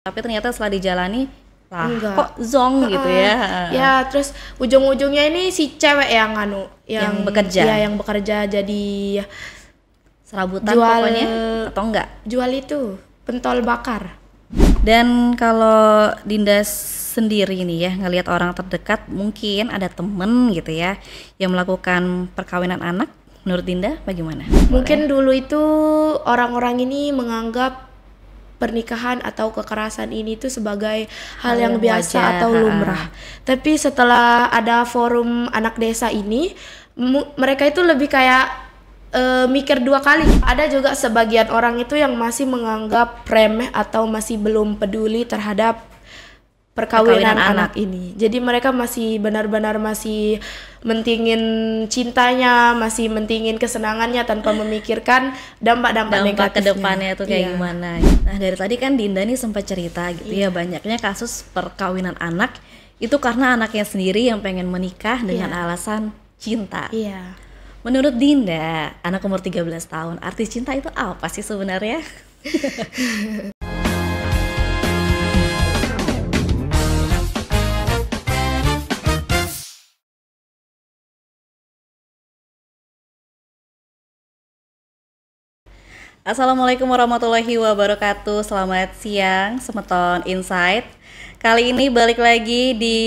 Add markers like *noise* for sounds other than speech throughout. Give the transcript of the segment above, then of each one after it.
tapi ternyata setelah dijalani lah kok zong uh, gitu ya ya terus ujung-ujungnya ini si cewek yang anu yang, yang bekerja ya yang bekerja jadi serabutan jual, pokoknya atau enggak jual itu pentol bakar dan kalau Dinda sendiri ini ya ngelihat orang terdekat mungkin ada temen gitu ya yang melakukan perkawinan anak menurut Dinda bagaimana mungkin Boleh? dulu itu orang-orang ini menganggap pernikahan atau kekerasan ini tuh sebagai hal, hal yang, yang biasa wajar. atau lumrah. Ha Tapi setelah ada forum anak desa ini, mereka itu lebih kayak uh, mikir dua kali. Ada juga sebagian orang itu yang masih menganggap remeh atau masih belum peduli terhadap perkawinan, perkawinan anak. anak ini. Jadi mereka masih benar-benar masih mentingin cintanya, masih mentingin kesenangannya tanpa memikirkan dampak-dampak dampak negatifnya. ke depannya itu kayak iya. gimana. Nah, dari tadi kan Dinda nih sempat cerita gitu ya, iya. ya banyaknya kasus perkawinan anak itu karena anaknya sendiri yang pengen menikah dengan iya. alasan cinta. Iya. Menurut Dinda, anak umur 13 tahun, artis cinta itu apa sih sebenarnya? *laughs* Assalamualaikum warahmatullahi wabarakatuh. Selamat siang, Semeton Insight. Kali ini balik lagi di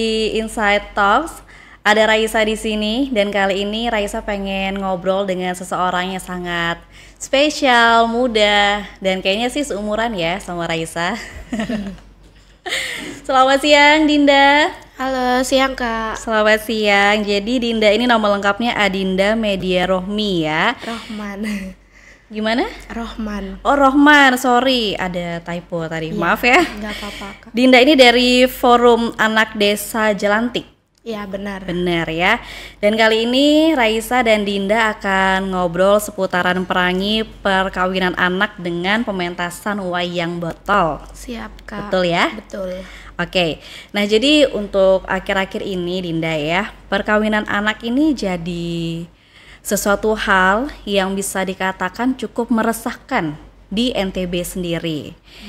Insight Talks. Ada Raisa di sini dan kali ini Raisa pengen ngobrol dengan seseorang yang sangat spesial, muda dan kayaknya sih seumuran ya sama Raisa. *laughs* Selamat siang Dinda. Halo, siang Kak. Selamat siang. Jadi Dinda ini nama lengkapnya Adinda Media Rohmi ya. Rohman. *laughs* gimana? Rohman. Oh Rohman, sorry ada typo tadi, ya, maaf ya. Gak apa-apa. Dinda ini dari forum anak desa Jelantik. Iya benar. Benar ya. Dan kali ini Raisa dan Dinda akan ngobrol seputaran perangi perkawinan anak dengan pementasan wayang botol. Siap kak. Betul ya. Betul. Oke. Nah jadi untuk akhir-akhir ini Dinda ya perkawinan anak ini jadi sesuatu hal yang bisa dikatakan cukup meresahkan di NTB sendiri.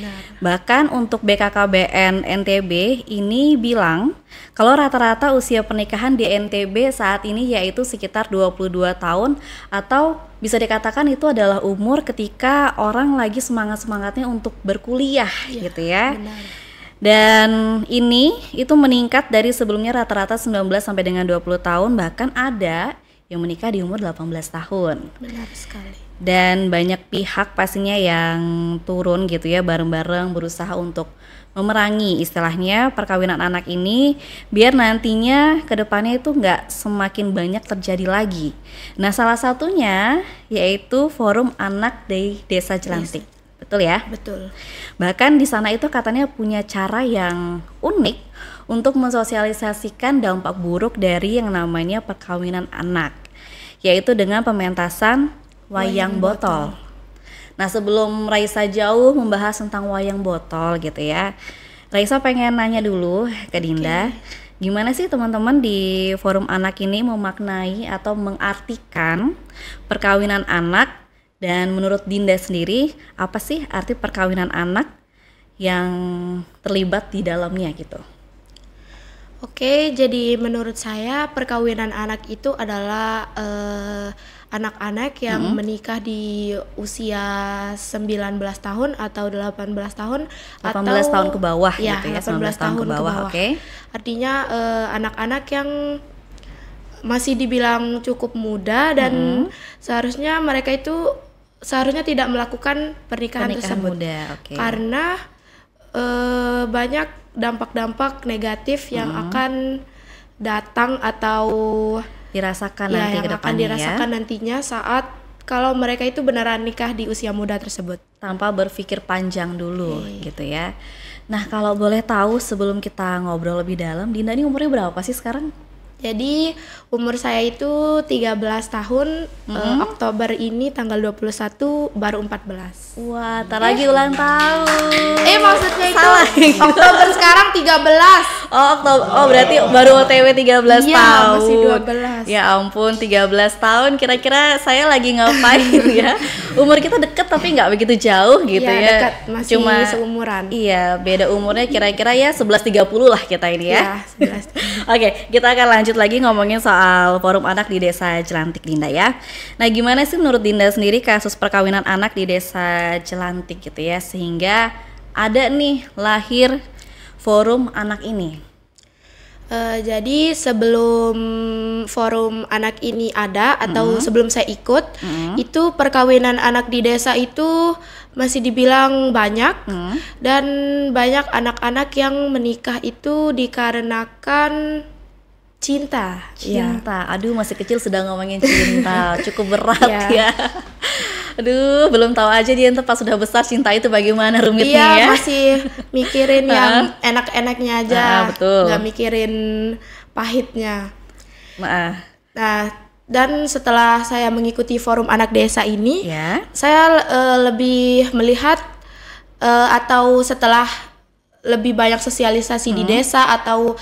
Benar. Bahkan untuk BKKBN NTB ini bilang kalau rata-rata usia pernikahan di NTB saat ini yaitu sekitar 22 tahun atau bisa dikatakan itu adalah umur ketika orang lagi semangat-semangatnya untuk berkuliah ya, gitu ya. Benar. Dan ini itu meningkat dari sebelumnya rata-rata 19 sampai dengan 20 tahun bahkan ada yang menikah di umur 18 tahun. Benar sekali. Dan banyak pihak pastinya yang turun gitu ya bareng-bareng berusaha untuk memerangi istilahnya perkawinan anak ini biar nantinya kedepannya itu nggak semakin banyak terjadi lagi. Nah salah satunya yaitu forum anak di desa Jelantik. Yes. Betul ya? Betul. Bahkan di sana itu katanya punya cara yang unik untuk mensosialisasikan dampak buruk dari yang namanya perkawinan anak, yaitu dengan pementasan wayang, botol. Nah, sebelum Raisa jauh membahas tentang wayang botol gitu ya. Raisa pengen nanya dulu ke Dinda, okay. gimana sih teman-teman di forum anak ini memaknai atau mengartikan perkawinan anak dan menurut Dinda sendiri apa sih arti perkawinan anak yang terlibat di dalamnya gitu? Oke, jadi menurut saya perkawinan anak itu adalah anak eh, anak-anak yang hmm. menikah di usia 19 tahun atau 18 tahun 18 atau, tahun ke bawah ya, gitu ya 18 19 tahun, tahun ke bawah, bawah. oke okay. artinya anak eh, anak-anak yang masih dibilang cukup muda dan hmm. seharusnya mereka itu seharusnya tidak melakukan pernikahan, pernikahan tersebut muda, okay. karena uh, banyak dampak-dampak negatif yang hmm. akan datang atau dirasakan ya, nanti yang ke akan ya. dirasakan ya. nantinya saat kalau mereka itu beneran nikah di usia muda tersebut tanpa berpikir panjang dulu hmm. gitu ya. Nah, kalau boleh tahu sebelum kita ngobrol lebih dalam, Dinda ini umurnya berapa sih sekarang? Jadi umur saya itu 13 tahun mm -hmm. uh, Oktober ini tanggal 21 baru 14. Wah, tak lagi eh. ulang tahun. Eh maksudnya itu Salah. Oktober sekarang 13. Oh, Oktober. Oh, berarti baru OTW 13 iya, tahun. masih 12. Ya ampun, 13 tahun kira-kira saya lagi ngapain *laughs* ya? Umur kita deket tapi nggak begitu jauh gitu iya, ya. Iya, Dekat, masih Cuma seumuran. Iya, beda umurnya kira-kira ya 11.30 lah kita ini ya. Iya, 11. *laughs* Oke, okay, kita akan lanjut lanjut lagi ngomongin soal forum anak di desa Jelantik Dinda ya. Nah gimana sih menurut Dinda sendiri kasus perkawinan anak di desa Jelantik gitu ya sehingga ada nih lahir forum anak ini. Uh, jadi sebelum forum anak ini ada atau mm -hmm. sebelum saya ikut, mm -hmm. itu perkawinan anak di desa itu masih dibilang banyak mm -hmm. dan banyak anak-anak yang menikah itu dikarenakan Cinta. Cinta. ya. Aduh, masih kecil sedang ngomongin cinta. *laughs* Cukup berat ya, ya. Aduh, belum tahu aja dia ntar pas sudah besar cinta itu bagaimana rumitnya ya, ya. masih mikirin yang *laughs* ah. enak-enaknya aja. Ah, betul. nggak mikirin pahitnya. Nah, nah dan setelah saya mengikuti forum anak desa ini, ya. saya uh, lebih melihat uh, atau setelah lebih banyak sosialisasi hmm. di desa atau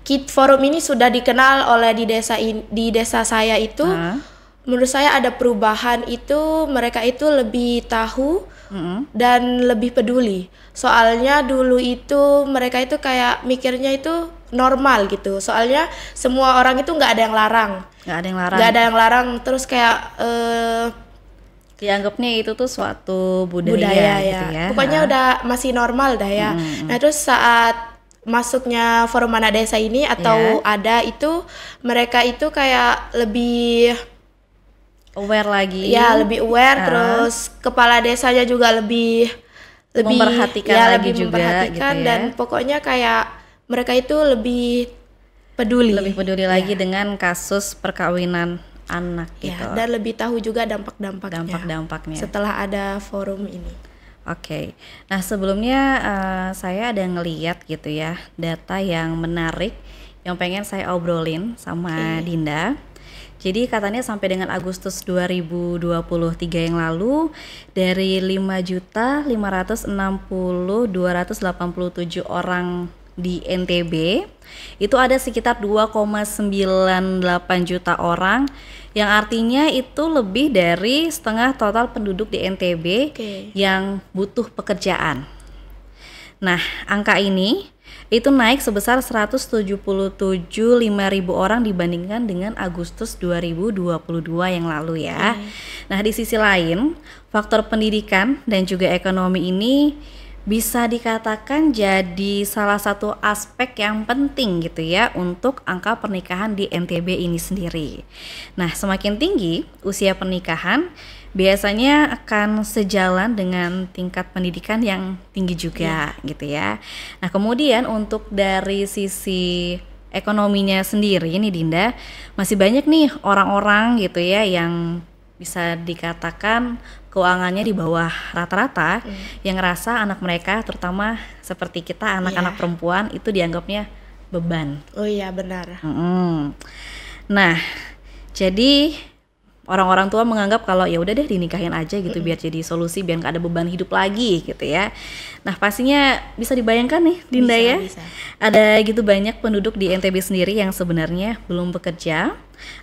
Kit forum ini sudah dikenal oleh di desa in, di desa saya itu uh. menurut saya ada perubahan itu mereka itu lebih tahu mm -hmm. dan lebih peduli soalnya dulu itu mereka itu kayak mikirnya itu normal gitu soalnya semua orang itu nggak ada yang larang nggak ada yang larang nggak ada yang larang terus kayak uh, dianggapnya itu tuh suatu budaya, budaya ya. gitu ya. ya. Pokoknya udah masih normal dah ya. Hmm. Nah, terus saat masuknya forum anak desa ini atau yeah. ada itu mereka itu kayak lebih aware lagi ya lebih aware uh. terus kepala desanya juga lebih lebih memperhatikan ya, lagi lebih juga memperhatikan gitu ya. dan pokoknya kayak mereka itu lebih peduli lebih peduli ya. lagi dengan kasus perkawinan anak ya, gitu dan lebih tahu juga dampak-dampaknya dampak-dampaknya setelah ada forum ini Oke, okay. nah sebelumnya uh, saya ada ngeliat gitu ya data yang menarik yang pengen saya obrolin sama okay. Dinda. Jadi katanya sampai dengan Agustus 2023 yang lalu dari 5.560.287 orang di NTB itu ada sekitar 2,98 juta orang yang artinya itu lebih dari setengah total penduduk di NTB okay. yang butuh pekerjaan. Nah, angka ini itu naik sebesar ribu orang dibandingkan dengan Agustus 2022 yang lalu ya. Hmm. Nah, di sisi lain, faktor pendidikan dan juga ekonomi ini bisa dikatakan jadi salah satu aspek yang penting gitu ya untuk angka pernikahan di NTB ini sendiri. Nah, semakin tinggi usia pernikahan, biasanya akan sejalan dengan tingkat pendidikan yang tinggi juga yeah. gitu ya. Nah, kemudian untuk dari sisi ekonominya sendiri ini Dinda masih banyak nih orang-orang gitu ya yang bisa dikatakan keuangannya di bawah rata-rata hmm. yang ngerasa anak mereka terutama seperti kita anak-anak yeah. perempuan itu dianggapnya beban. Oh iya benar. Mm -hmm. Nah jadi orang-orang tua menganggap kalau ya udah deh dinikahin aja gitu mm -hmm. biar jadi solusi biar nggak ada beban hidup lagi gitu ya. Nah pastinya bisa dibayangkan nih Dinda bisa, ya bisa. ada gitu banyak penduduk di NTB sendiri yang sebenarnya belum bekerja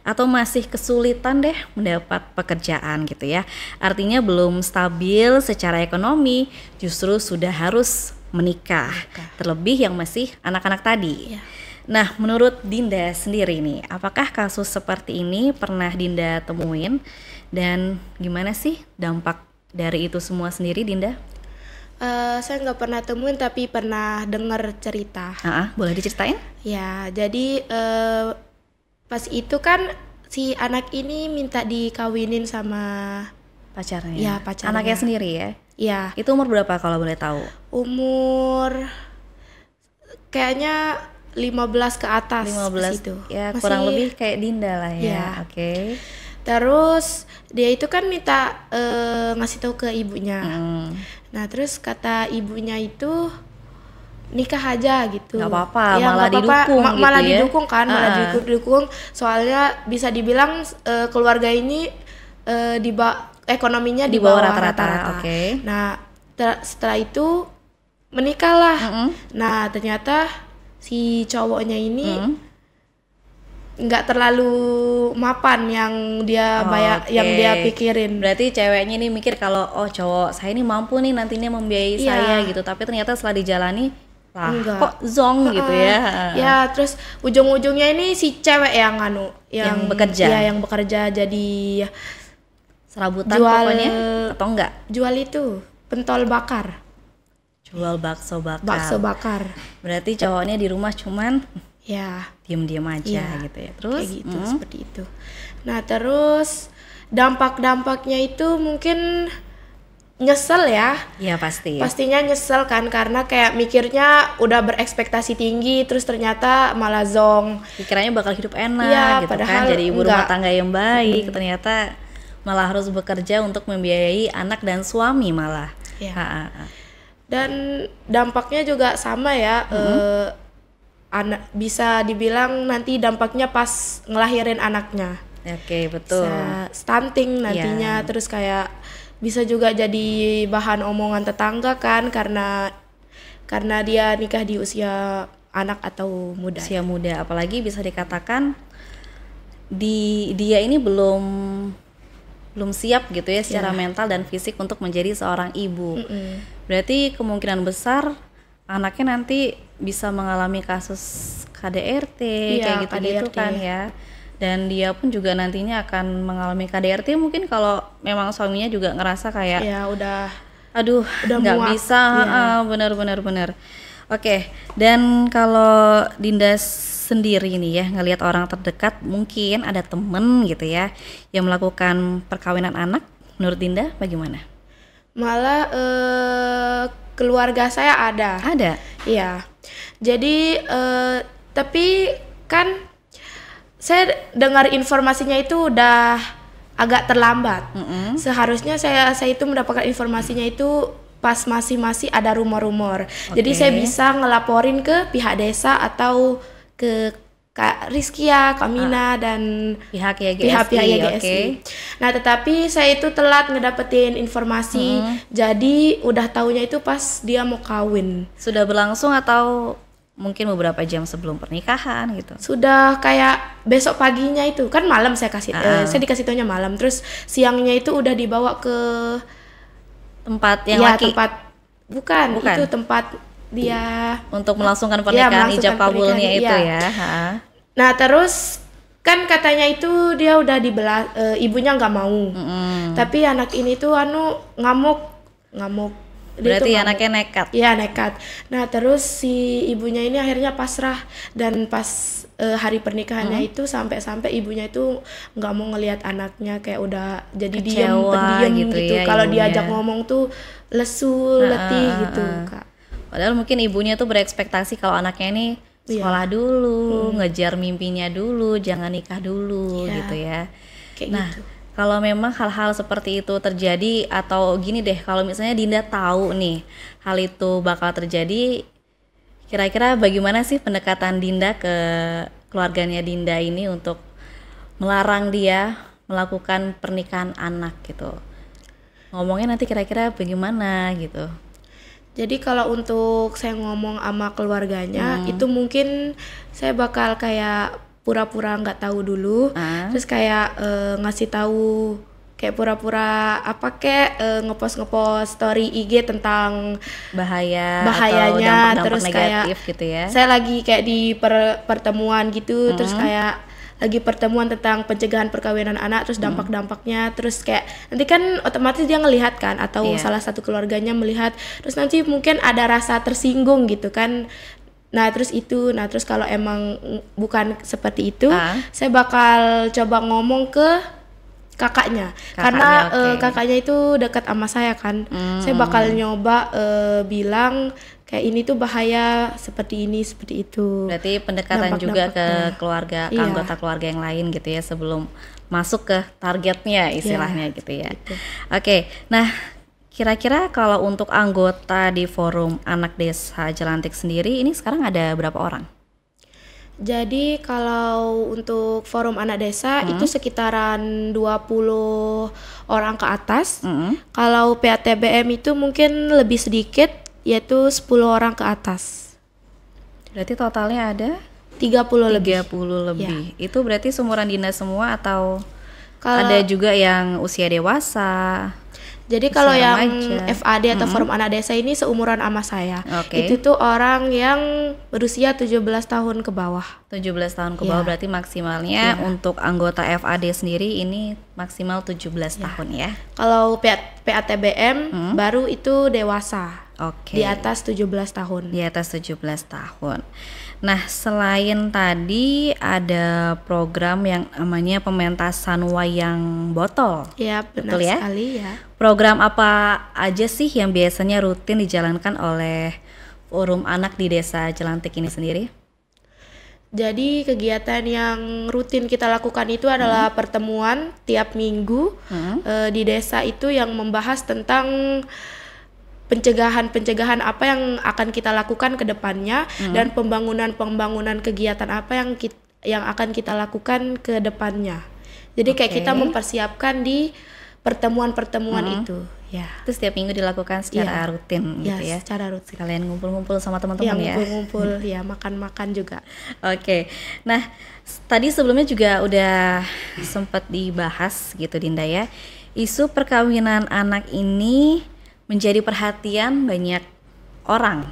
atau masih kesulitan deh mendapat pekerjaan gitu ya. Artinya belum stabil secara ekonomi, justru sudah harus menikah, menikah. terlebih yang masih anak-anak tadi. Ya. Nah, menurut Dinda sendiri nih, apakah kasus seperti ini pernah Dinda temuin dan gimana sih dampak dari itu semua sendiri, Dinda? Uh, saya nggak pernah temuin tapi pernah dengar cerita. Uh, boleh diceritain? Ya, jadi uh, pas itu kan si anak ini minta dikawinin sama pacarnya. Ya, pacarnya. Anaknya sendiri ya? Iya. Itu umur berapa kalau boleh tahu? Umur kayaknya 15 ke atas 15 itu. Ya Masih, kurang lebih kayak Dinda lah ya. ya. Oke. Okay. Terus dia itu kan minta uh, ngasih tahu ke ibunya. Hmm. Nah, terus kata ibunya itu nikah aja gitu. Gak apa-apa, ya, malah apa -apa, didukung ma gitu malah ya. didukung kan, malah didukung, didukung. Soalnya bisa dibilang uh, keluarga ini uh, di ekonominya di bawah rata-rata. Oke. Okay. Nah, setelah itu menikahlah. Mm -hmm. Nah, ternyata si cowoknya ini hmm. nggak hmm? terlalu mapan yang dia oh, bayar okay. yang dia pikirin. Berarti ceweknya ini mikir kalau oh cowok saya ini mampu nih nantinya membiayai yeah. saya gitu, tapi ternyata setelah dijalani Enggak. kok zong uh, gitu ya. Ya, terus ujung-ujungnya ini si cewek yang anu yang, yang bekerja. Ya, yang bekerja jadi serabutan jual, pokoknya atau enggak? Jual itu pentol bakar jual bakso bakar. Bakso bakar. Berarti cowoknya di rumah cuman ya diem-diem aja ya, gitu ya. Terus kayak gitu hmm. seperti itu. Nah, terus dampak-dampaknya itu mungkin nyesel ya. Iya pasti. Ya. Pastinya nyesel kan karena kayak mikirnya udah berekspektasi tinggi terus ternyata malah zong. Pikirannya bakal hidup enak ya, gitu kan. padahal kan jadi ibu enggak. rumah tangga yang baik hmm. ternyata malah harus bekerja untuk membiayai anak dan suami malah. Iya dan dampaknya juga sama ya mm -hmm. eh, anak bisa dibilang nanti dampaknya pas ngelahirin anaknya oke okay, betul bisa stunting nantinya yeah. terus kayak bisa juga jadi bahan omongan tetangga kan karena karena dia nikah di usia anak atau muda usia muda apalagi bisa dikatakan di dia ini belum belum siap gitu ya secara yeah. mental dan fisik untuk menjadi seorang ibu. Mm -hmm. Berarti kemungkinan besar anaknya nanti bisa mengalami kasus KDRT yeah, kayak gitu-gitu kan ya. Dan dia pun juga nantinya akan mengalami KDRT mungkin kalau memang suaminya juga ngerasa kayak ya yeah, udah aduh nggak bisa iya. bener-bener bener. bener, bener. Oke, okay. dan kalau Dinda sendiri nih ya ngelihat orang terdekat mungkin ada temen gitu ya yang melakukan perkawinan anak menurut Dinda bagaimana? Malah eh, keluarga saya ada. Ada. Iya. Jadi eh, tapi kan saya dengar informasinya itu udah agak terlambat. Mm -hmm. Seharusnya saya saya itu mendapatkan informasinya itu pas masih-masih ada rumor-rumor. Okay. Jadi saya bisa ngelaporin ke pihak desa atau ke Kak Rizkia, Kak ah. Mina, uh, dan pihak YGSI. Ya, pihak, pihak ya, YGSI. Ya, okay. Nah, tetapi saya itu telat ngedapetin informasi. Hmm. Jadi udah tahunya itu pas dia mau kawin. Sudah berlangsung atau mungkin beberapa jam sebelum pernikahan gitu. Sudah kayak besok paginya itu kan malam saya kasih uh, eh, saya dikasih taunya malam. Terus siangnya itu udah dibawa ke tempat yang ya, laki. tempat bukan, bukan itu tempat dia untuk melangsungkan iya, pernikahan ya, ijab kabulnya iya. itu ya. ya. Ha. Nah terus kan katanya itu dia udah dibelah e, ibunya nggak mau, mm-hmm. tapi anak ini tuh anu ngamuk ngamuk. Dia Berarti ngamuk. anaknya nekat. Iya nekat. Nah terus si ibunya ini akhirnya pasrah dan pas e, hari pernikahannya mm-hmm. itu sampai-sampai ibunya itu nggak mau ngelihat anaknya kayak udah jadi Kecewa, diam pendiam gitu. gitu. Ya, Kalau diajak ngomong tuh lesu, letih uh, uh, uh. gitu kak. Padahal mungkin ibunya tuh berekspektasi kalau anaknya ini iya. sekolah yeah. dulu, hmm. ngejar mimpinya dulu, jangan nikah dulu yeah. gitu ya. Kayak nah, gitu. kalau memang hal-hal seperti itu terjadi atau gini deh, kalau misalnya Dinda tahu nih hal itu bakal terjadi, kira-kira bagaimana sih pendekatan Dinda ke keluarganya Dinda ini untuk melarang dia melakukan pernikahan anak gitu? Ngomongnya nanti kira-kira bagaimana gitu? Jadi kalau untuk saya ngomong sama keluarganya hmm. itu mungkin saya bakal kayak pura-pura nggak -pura tahu dulu, hmm. terus kayak uh, ngasih tahu kayak pura-pura apa kayak uh, ngepost ngepost story IG tentang bahaya bahayanya atau dampak -dampak terus negatif kayak gitu ya. Saya lagi kayak di per pertemuan gitu, hmm. terus kayak lagi pertemuan tentang pencegahan perkawinan anak terus hmm. dampak-dampaknya terus kayak nanti kan otomatis dia ngelihat kan atau yeah. salah satu keluarganya melihat terus nanti mungkin ada rasa tersinggung gitu kan Nah terus itu, nah terus kalau emang bukan seperti itu, uh. saya bakal coba ngomong ke kakaknya, kakaknya karena eh, okay. uh, kakaknya itu dekat sama saya kan, mm. saya hmm. bakal nyoba uh, bilang kayak ini tuh bahaya seperti ini seperti itu. Berarti pendekatan dampak juga ke keluarga ke iya. anggota keluarga yang lain gitu ya sebelum masuk ke targetnya iya, istilahnya iya, gitu ya. Gitu. Oke, nah kira-kira kalau untuk anggota di forum anak desa Jelantik sendiri ini sekarang ada berapa orang? Jadi kalau untuk forum anak desa hmm. itu sekitaran 20 orang ke atas. Hmm. Kalau PATBM itu mungkin lebih sedikit yaitu 10 orang ke atas. Berarti totalnya ada 30 lebih. 30 ya. lebih. Ya. Itu berarti seumuran dinas semua atau Kalo ada juga yang usia dewasa? Jadi kalau yang aja. FAD atau hmm. Forum Anak Desa ini seumuran sama saya. Okay. Itu tuh orang yang berusia 17 tahun ke bawah. 17 tahun ke bawah yeah. berarti maksimalnya yeah. untuk anggota FAD sendiri ini maksimal 17 yeah. Iya. tahun ya. Kalau PATBM hmm. baru itu dewasa. Okay. Di atas 17 tahun. Di atas 17 tahun. Nah, selain tadi ada program yang namanya pementasan wayang botol. Iya, benar betul ya? sekali ya. Program apa aja sih yang biasanya rutin dijalankan oleh Forum Anak di Desa Jelantik ini sendiri? Jadi kegiatan yang rutin kita lakukan itu adalah hmm. pertemuan tiap minggu hmm. E, di desa itu yang membahas tentang pencegahan-pencegahan apa yang akan kita lakukan ke depannya mm. dan pembangunan-pembangunan kegiatan apa yang kita, yang akan kita lakukan ke depannya. Jadi okay. kayak kita mempersiapkan di pertemuan-pertemuan mm. itu. Ya. Itu setiap minggu dilakukan secara ya. rutin gitu ya. ya. secara rutin. Kalian ngumpul-ngumpul sama teman-teman iya, ya. Ngumpul-ngumpul *laughs* ya, makan-makan juga. Oke. Okay. Nah, tadi sebelumnya juga udah sempat dibahas gitu Dinda ya. Isu perkawinan anak ini menjadi perhatian banyak orang.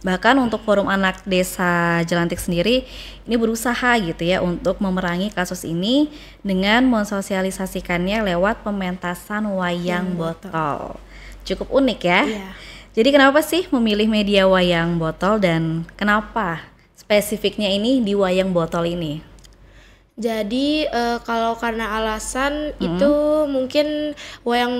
Bahkan untuk forum anak desa Jelantik sendiri ini berusaha gitu ya untuk memerangi kasus ini dengan mensosialisasikannya lewat pementasan wayang botol. Cukup unik ya. Yeah. Jadi kenapa sih memilih media wayang botol dan kenapa spesifiknya ini di wayang botol ini? Jadi uh, kalau karena alasan hmm. itu mungkin wayang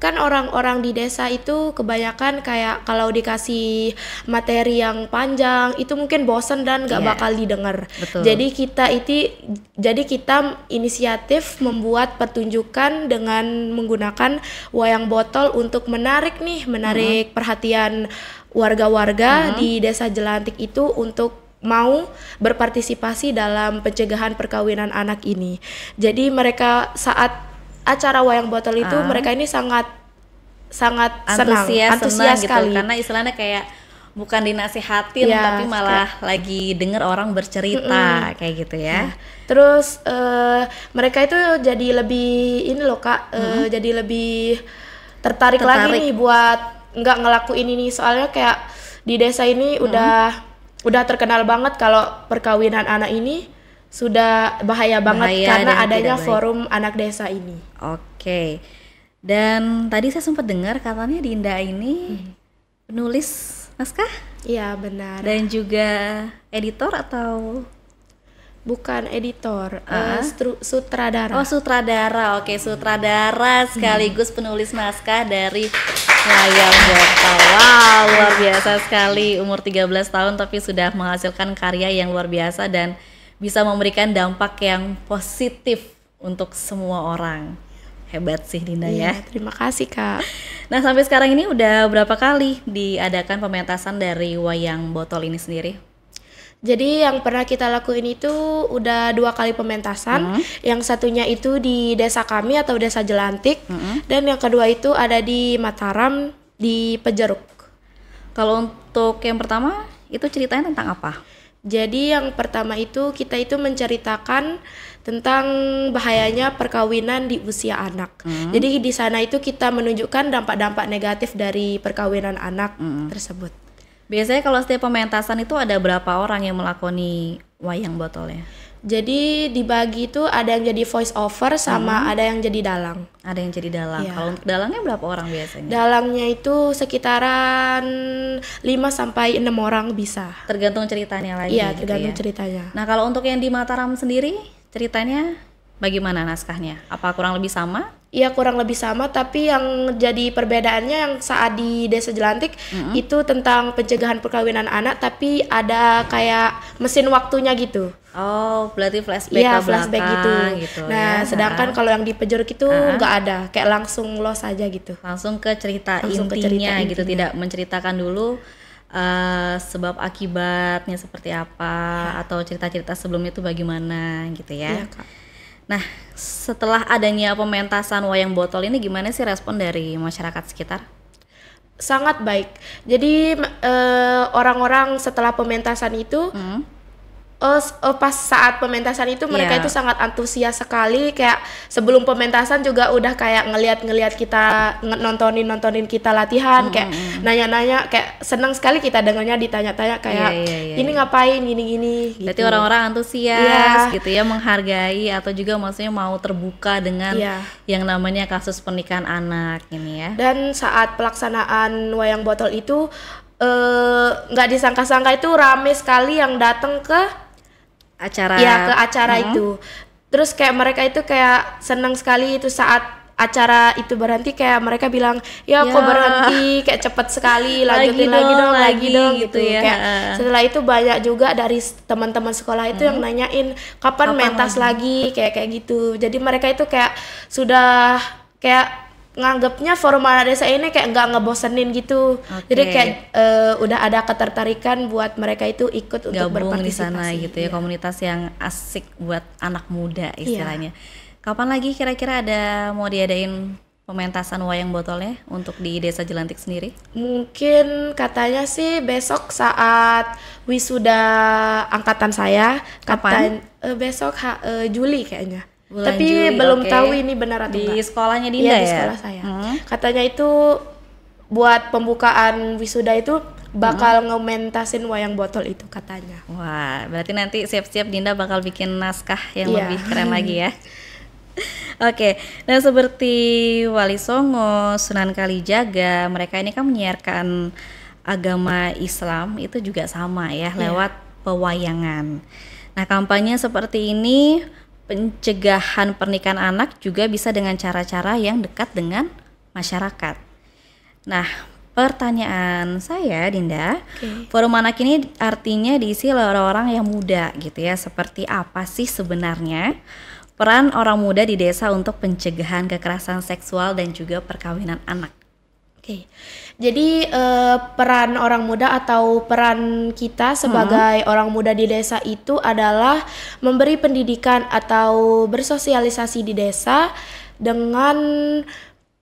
kan orang-orang di desa itu kebanyakan kayak kalau dikasih materi yang panjang itu mungkin bosen dan gak yeah. bakal didengar. Jadi kita itu jadi kita inisiatif membuat pertunjukan dengan menggunakan wayang botol untuk menarik nih, menarik mm-hmm. perhatian warga-warga mm-hmm. di desa Jelantik itu untuk mau berpartisipasi dalam pencegahan perkawinan anak ini. Jadi mereka saat acara wayang botol itu uh. mereka ini sangat sangat antusias, senang, antusias gitu. sekali gitu, karena istilahnya kayak bukan dinasihatin ya, tapi malah kayak, lagi dengar orang bercerita mm -mm. kayak gitu ya. Nah, terus uh, mereka itu jadi lebih ini loh Kak, uh, jadi lebih tertarik, tertarik lagi nih buat nggak ngelakuin ini soalnya kayak di desa ini hmm. udah udah terkenal banget kalau perkawinan anak ini sudah bahaya banget bahaya karena adanya forum anak desa ini. Oke. Okay. Dan tadi saya sempat dengar katanya Dinda ini hmm. penulis naskah? Iya, benar. Dan juga editor atau bukan editor, uh -huh. uh, sutradara. Oh, sutradara. Oke, okay, sutradara sekaligus hmm. penulis naskah dari Layang Bota. Wow, luar biasa sekali. Umur 13 tahun tapi sudah menghasilkan karya yang luar biasa dan bisa memberikan dampak yang positif untuk semua orang. Hebat sih Dinda iya, ya. Terima kasih Kak. Nah sampai sekarang ini udah berapa kali diadakan pementasan dari wayang botol ini sendiri? Jadi yang pernah kita lakuin itu udah dua kali pementasan. Mm. Yang satunya itu di desa kami atau desa Jelantik, mm -hmm. dan yang kedua itu ada di Mataram di Pejeruk. Kalau untuk yang pertama itu ceritanya tentang apa? Jadi yang pertama itu kita itu menceritakan tentang bahayanya perkawinan di usia anak. Mm. Jadi di sana itu kita menunjukkan dampak-dampak negatif dari perkawinan anak mm. tersebut. Biasanya kalau setiap pementasan itu ada berapa orang yang melakoni wayang botolnya? Jadi dibagi itu ada yang jadi voice over sama hmm. ada yang jadi dalang. Ada yang jadi dalang. Ya. Kalau untuk dalangnya berapa orang biasanya? Dalangnya itu sekitaran 5 sampai 6 orang bisa. Tergantung ceritanya lagi. Iya, gitu tergantung gitu ya. ceritanya. Nah, kalau untuk yang di Mataram sendiri ceritanya bagaimana naskahnya? Apa kurang lebih sama? Iya kurang lebih sama, tapi yang jadi perbedaannya yang saat di Desa Jelantik mm -hmm. itu tentang pencegahan perkawinan anak, tapi ada kayak mesin waktunya gitu. Oh, berarti flashback Iya, flashback gitu. gitu. Nah, ya, sedangkan nah. kalau yang di pejorok itu nggak ada, kayak langsung los saja gitu. Langsung ke cerita langsung intinya, ke cerita gitu, intinya. gitu, tidak menceritakan dulu uh, sebab akibatnya seperti apa ya. atau cerita-cerita sebelumnya itu bagaimana gitu ya. Iya, Kak. Nah, setelah adanya pementasan wayang botol ini gimana sih respon dari masyarakat sekitar? Sangat baik. Jadi eh, orang-orang uh, setelah pementasan itu hmm uh, uh, pas saat pementasan itu mereka yeah. itu sangat antusias sekali kayak sebelum pementasan juga udah kayak ngelihat-ngelihat kita nontonin nontonin kita latihan mm kayak nanya-nanya kayak senang sekali kita dengarnya ditanya-tanya kayak yeah, yeah, yeah, ini yeah. ngapain gini-gini gitu. orang-orang antusias yeah. gitu ya menghargai atau juga maksudnya mau terbuka dengan yeah. yang namanya kasus pernikahan anak ini ya. Dan saat pelaksanaan wayang botol itu eh, nggak uh, disangka-sangka itu rame sekali yang datang ke acara ya ke acara hmm. itu terus kayak mereka itu kayak senang sekali itu saat acara itu berhenti kayak mereka bilang ya, ya. berarti berhenti kayak cepet sekali *laughs* lanjutin lagi, lagi dong lagi, lagi dong gitu, gitu ya kayak setelah itu banyak juga dari teman-teman sekolah itu hmm. yang nanyain kapan, kapan mentas lagi? lagi kayak kayak gitu jadi mereka itu kayak sudah kayak nganggapnya forum anak desa ini kayak nggak ngebosenin gitu. Okay. Jadi kayak uh, udah ada ketertarikan buat mereka itu ikut Gabung untuk berpartisipasi di sana gitu ya, iya. komunitas yang asik buat anak muda iya. istilahnya. Iya. Kapan lagi kira-kira ada mau diadain pementasan wayang botolnya untuk di Desa Jelantik sendiri? Mungkin katanya sih besok saat wisuda angkatan saya, kapan? Kata, uh, eh, besok ha, uh, Juli kayaknya. Bulan Tapi Juli, belum okay. tahu ini benar atau di enggak. sekolahnya iya, Dinda ya? Di sekolah saya. Hmm. Katanya itu buat pembukaan wisuda itu bakal hmm. ngomentasin wayang botol itu katanya. Wah, berarti nanti siap-siap Dinda bakal bikin naskah yang yeah. lebih keren *laughs* lagi ya. Oke, okay. nah seperti Wali Songo, Sunan Kalijaga, mereka ini kan menyiarkan agama Islam itu juga sama ya yeah. lewat pewayangan. Nah, kampanye seperti ini pencegahan pernikahan anak juga bisa dengan cara-cara yang dekat dengan masyarakat. Nah, pertanyaan saya Dinda, okay. forum anak ini artinya diisi oleh orang-orang yang muda gitu ya. Seperti apa sih sebenarnya peran orang muda di desa untuk pencegahan kekerasan seksual dan juga perkawinan anak? Oke, okay. jadi uh, peran orang muda atau peran kita sebagai hmm. orang muda di desa itu adalah memberi pendidikan atau bersosialisasi di desa dengan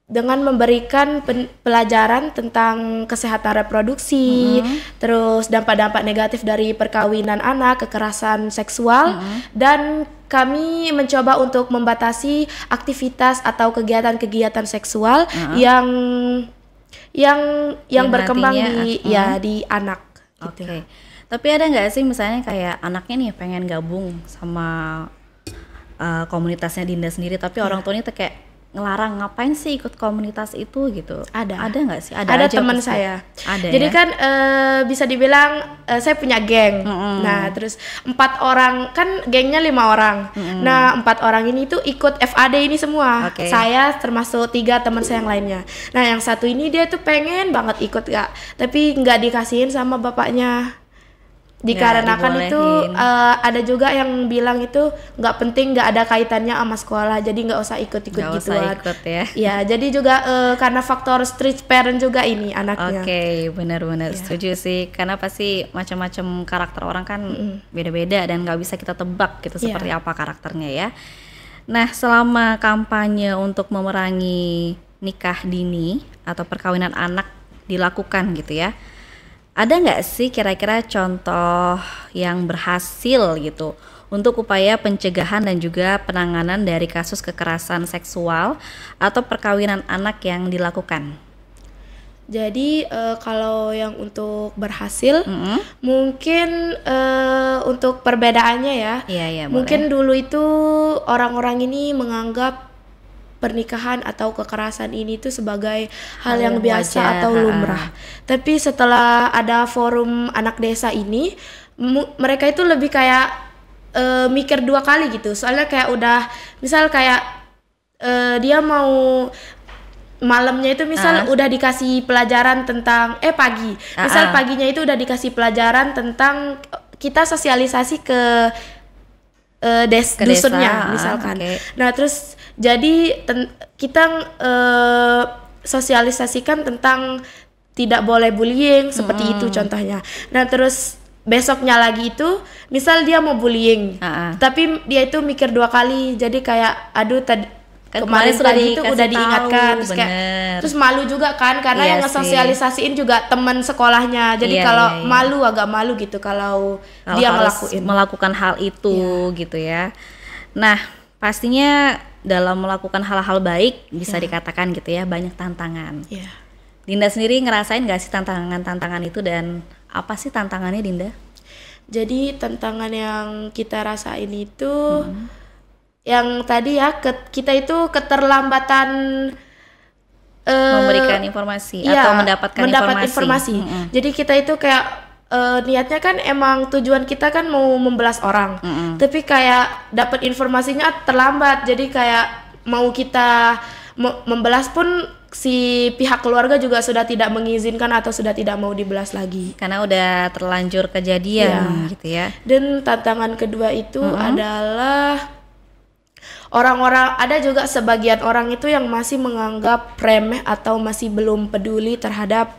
dengan memberikan pen, pelajaran tentang kesehatan reproduksi, hmm. terus dampak-dampak negatif dari perkawinan anak, kekerasan seksual, hmm. dan kami mencoba untuk membatasi aktivitas atau kegiatan-kegiatan seksual hmm. yang yang yang, berkembang di uh, ya di anak gitu. Oke. Okay. Tapi ada nggak sih misalnya kayak anaknya nih pengen gabung sama uh, komunitasnya Dinda sendiri tapi yeah. orang tuanya tuh kayak ngelarang ngapain sih ikut komunitas itu gitu ada ada nggak sih ada ada teman saya ada jadi ya? kan e, bisa dibilang e, saya punya geng mm -hmm. nah terus empat orang kan gengnya lima orang mm -hmm. nah empat orang ini tuh ikut FAD ini semua okay. saya termasuk tiga teman saya yang lainnya nah yang satu ini dia tuh pengen banget ikut gak tapi nggak dikasihin sama bapaknya Nah, dikarenakan ya, itu uh, ada juga yang bilang itu nggak penting nggak ada kaitannya sama sekolah jadi nggak usah ikut-ikut gak gitu usah ikut ya *laughs* ya jadi juga uh, karena faktor street parent juga ini anaknya oke okay, benar-benar ya. setuju sih karena pasti macam-macam karakter orang kan mm. beda-beda dan nggak bisa kita tebak gitu iya. seperti apa karakternya ya nah selama kampanye untuk memerangi nikah dini atau perkawinan anak dilakukan gitu ya ada nggak sih kira-kira contoh yang berhasil gitu untuk upaya pencegahan dan juga penanganan dari kasus kekerasan seksual atau perkawinan anak yang dilakukan? Jadi uh, kalau yang untuk berhasil, mm -hmm. mungkin uh, untuk perbedaannya ya, iya, iya, mungkin boleh. dulu itu orang-orang ini menganggap pernikahan atau kekerasan ini tuh sebagai hal, hal yang, yang biasa wajar. atau lumrah. Tapi setelah ada forum anak desa ini, mereka itu lebih kayak uh, mikir dua kali gitu. Soalnya kayak udah misal kayak uh, dia mau malamnya itu misal uh. udah dikasih pelajaran tentang eh pagi. Misal uh -uh. paginya itu udah dikasih pelajaran tentang kita sosialisasi ke uh, des ke dusunnya desa. misalkan. Okay. Nah, terus jadi ten, kita uh, sosialisasikan tentang tidak boleh bullying seperti hmm. itu contohnya. Nah, terus besoknya lagi itu misal dia mau bullying uh -uh. tapi dia itu mikir dua kali jadi kayak aduh tadi kan kemarin, sudah di, itu udah diingatkan terus, terus malu juga kan karena iya yang ngesosialisasiin juga temen sekolahnya jadi iya, kalau iya, iya. malu agak malu gitu kalau, kalau dia melakukan melakukan hal itu iya. gitu ya nah pastinya dalam melakukan hal-hal baik bisa iya. dikatakan gitu ya banyak tantangan iya. Dinda sendiri ngerasain gak sih tantangan-tantangan itu dan apa sih tantangannya Dinda jadi tantangan yang kita rasain itu hmm yang tadi ya ke, kita itu keterlambatan uh, memberikan informasi ya, atau mendapatkan mendapat informasi. informasi. Mm -hmm. Jadi kita itu kayak uh, niatnya kan emang tujuan kita kan mau membelas orang, mm -hmm. tapi kayak dapat informasinya terlambat. Jadi kayak mau kita membelas pun si pihak keluarga juga sudah tidak mengizinkan atau sudah tidak mau dibelas lagi karena udah terlanjur kejadian ya. gitu ya. Dan tantangan kedua itu mm -hmm. adalah orang-orang ada juga sebagian orang itu yang masih menganggap remeh atau masih belum peduli terhadap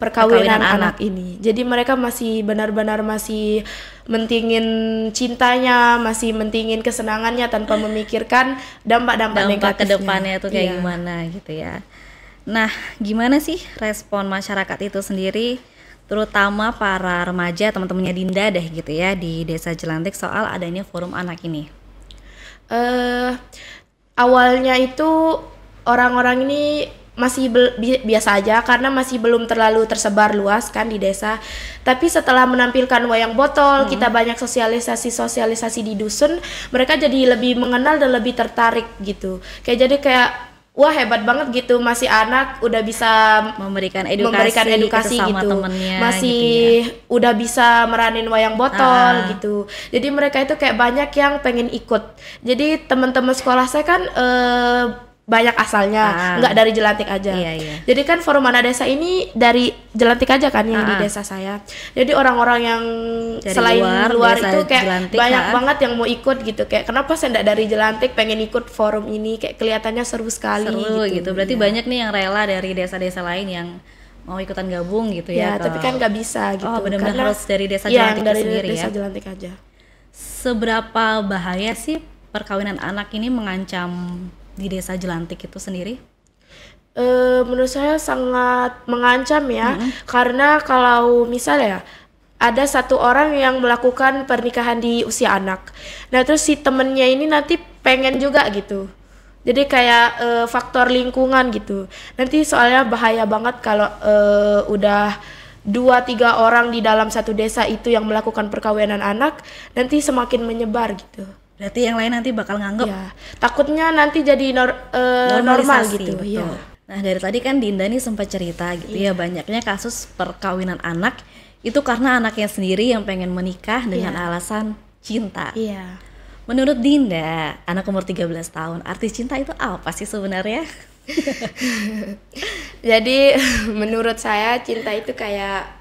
perkawinan, perkawinan anak. anak ini. Jadi mereka masih benar-benar masih mentingin cintanya, masih mentingin kesenangannya tanpa memikirkan dampak-dampak dampak negatifnya. ke depannya itu kayak iya. gimana gitu ya. Nah, gimana sih respon masyarakat itu sendiri terutama para remaja teman-temannya Dinda deh gitu ya di Desa Jelantik soal adanya forum anak ini? uh, awalnya itu orang-orang ini masih bi biasa aja karena masih belum terlalu tersebar luas kan di desa. Tapi setelah menampilkan wayang botol, hmm. kita banyak sosialisasi-sosialisasi di dusun, mereka jadi lebih mengenal dan lebih tertarik gitu. Kayak jadi kayak wah hebat banget gitu masih anak udah bisa memberikan edukasi, memberikan edukasi gitu, gitu. Temennya, masih gitu ya. udah bisa meranin wayang botol ah. gitu jadi mereka itu kayak banyak yang pengen ikut jadi teman-teman sekolah saya kan uh, banyak asalnya, ah. nggak dari Jelantik aja. Iya, iya. Jadi kan Forum mana Desa ini dari Jelantik aja kan yang ah. di desa saya. Jadi orang-orang yang dari selain luar, luar itu kayak Jelantik, banyak kan? banget yang mau ikut gitu kayak kenapa saya nggak dari Jelantik pengen ikut forum ini kayak kelihatannya seru sekali seru gitu. gitu. Berarti ya. banyak nih yang rela dari desa-desa lain yang mau ikutan gabung gitu ya. Ya, tapi kan nggak bisa oh, gitu. Oh, benar-benar harus dari desa ya, Jelantik dari sendiri desa ya. Jelantik aja. Seberapa bahaya sih perkawinan anak ini mengancam di desa Jelantik itu sendiri? Uh, menurut saya sangat mengancam ya, hmm. karena kalau misalnya ada satu orang yang melakukan pernikahan di usia anak, nah terus si temennya ini nanti pengen juga gitu, jadi kayak e, faktor lingkungan gitu. Nanti soalnya bahaya banget kalau e, udah dua tiga orang di dalam satu desa itu yang melakukan perkawinan anak, nanti semakin menyebar gitu. Berarti yang lain nanti bakal nganggep. Ya, takutnya nanti jadi nor, uh, normal gitu. Betul. Ya. Nah dari tadi kan Dinda nih sempat cerita gitu ya. ya banyaknya kasus perkawinan anak itu karena anaknya sendiri yang pengen menikah dengan ya. alasan cinta. Iya. Menurut Dinda, anak umur 13 tahun, arti cinta itu apa sih sebenarnya? *laughs* Jadi *laughs* menurut saya cinta itu kayak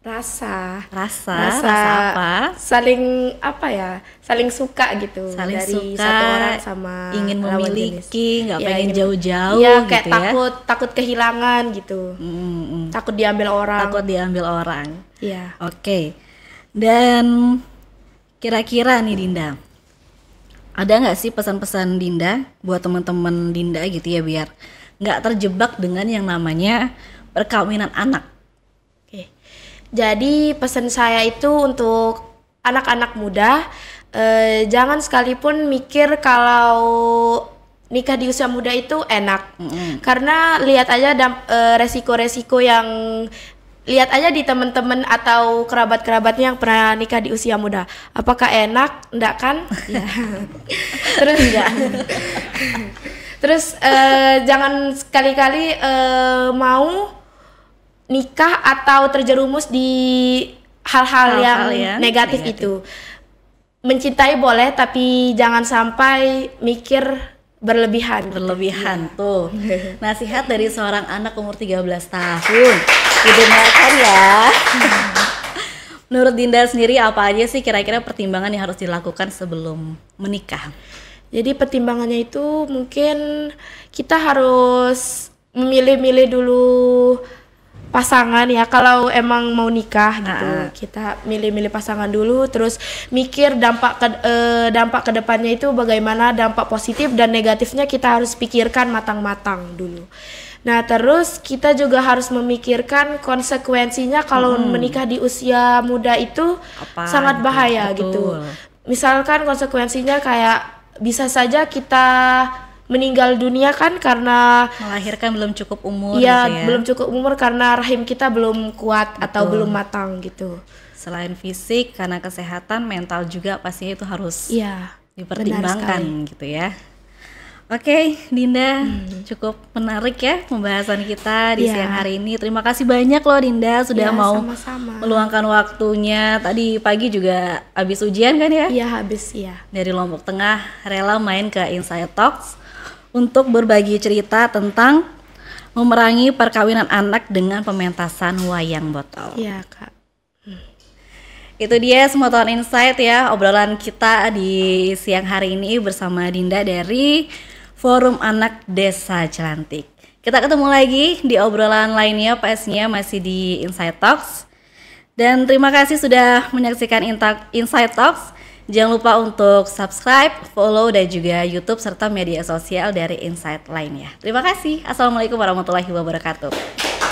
rasa rasa rasa, rasa apa saling apa ya saling suka gitu saling dari suka, satu orang sama ingin memiliki nggak ya, pengen jauh-jauh ya, gitu takut ya. takut takut kehilangan gitu mm, mm. takut diambil orang takut diambil orang ya oke okay. dan kira-kira nih Dinda ada nggak sih pesan-pesan Dinda buat teman-teman Dinda gitu ya biar nggak terjebak dengan yang namanya perkawinan anak jadi pesan saya itu untuk anak-anak muda eh, jangan sekalipun mikir kalau nikah di usia muda itu enak mm -hmm. karena lihat aja eh, resiko-resiko yang lihat aja di teman-teman atau kerabat-kerabatnya yang pernah nikah di usia muda apakah enak enggak kan *laughs* ya. terus enggak terus eh, jangan sekali-kali eh, mau nikah atau terjerumus di hal-hal yang, yang negatif, negatif itu. Mencintai boleh tapi jangan sampai mikir berlebihan. Berlebihan gitu. tuh. *laughs* Nasihat dari seorang anak umur 13 tahun. Didengarkan ya. *laughs* Menurut Dinda sendiri apa aja sih kira-kira pertimbangan yang harus dilakukan sebelum menikah? Jadi pertimbangannya itu mungkin kita harus memilih-milih dulu pasangan ya kalau emang mau nikah gitu nah. Ah. kita milih-milih pasangan dulu terus mikir dampak ke uh, dampak kedepannya itu bagaimana dampak positif dan negatifnya kita harus pikirkan matang-matang dulu nah terus kita juga harus memikirkan konsekuensinya kalau hmm. menikah di usia muda itu Apa, sangat bahaya betul. gitu misalkan konsekuensinya kayak bisa saja kita meninggal dunia kan karena melahirkan belum cukup umur ya, ya. belum cukup umur karena rahim kita belum kuat Betul. atau belum matang gitu selain fisik karena kesehatan mental juga pastinya itu harus ya, dipertimbangkan gitu ya Oke, okay, Dinda, hmm. cukup menarik ya pembahasan kita di yeah. siang hari ini. Terima kasih banyak loh Dinda sudah yeah, mau sama-sama. meluangkan waktunya. Tadi pagi juga habis ujian kan ya? Iya, yeah, habis ya. Dari Lombok Tengah rela main ke Inside Talks untuk berbagi cerita tentang memerangi perkawinan anak dengan pementasan wayang botol. Iya, Kak. Itu dia semua tahun insight ya obrolan kita di siang hari ini bersama Dinda dari Forum Anak Desa Cilantik. Kita ketemu lagi di obrolan lainnya PS-nya masih di Insight Talks. Dan terima kasih sudah menyaksikan Insight Talks. Jangan lupa untuk subscribe, follow dan juga YouTube serta media sosial dari Insight lainnya. Terima kasih. Assalamualaikum warahmatullahi wabarakatuh.